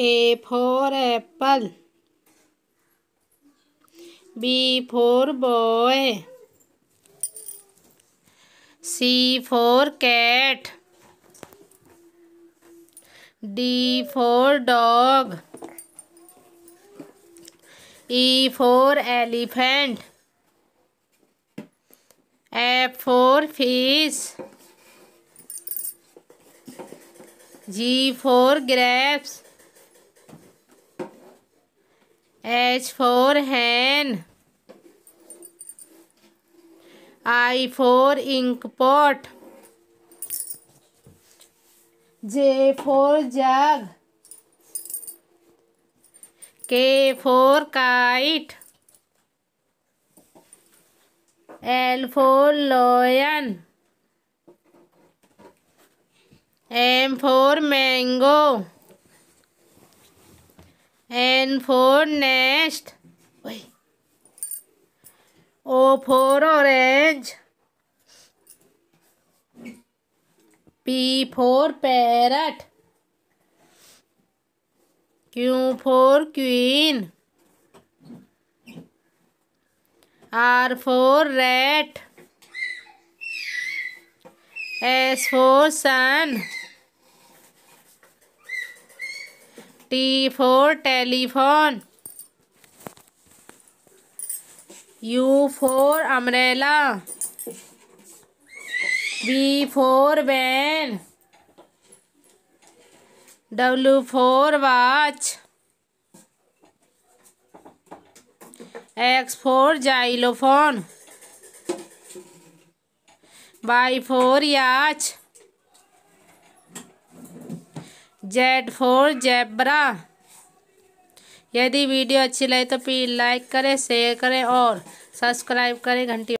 A for apple. B for boy. C for cat. D for dog. E for elephant. F for fish. G for grapes. H for hen I for ink pot J for jug K for kite L for lion M for mango N for nest. Wait. O for orange. P for parrot. Q for queen. R for rat. S for sun. T for telephone U for umbrella V for van W for watch X for xylophone Y for yacht Z for zebra यदि video अच्छी लगे तो please like करें share करें और subscribe करें घंटी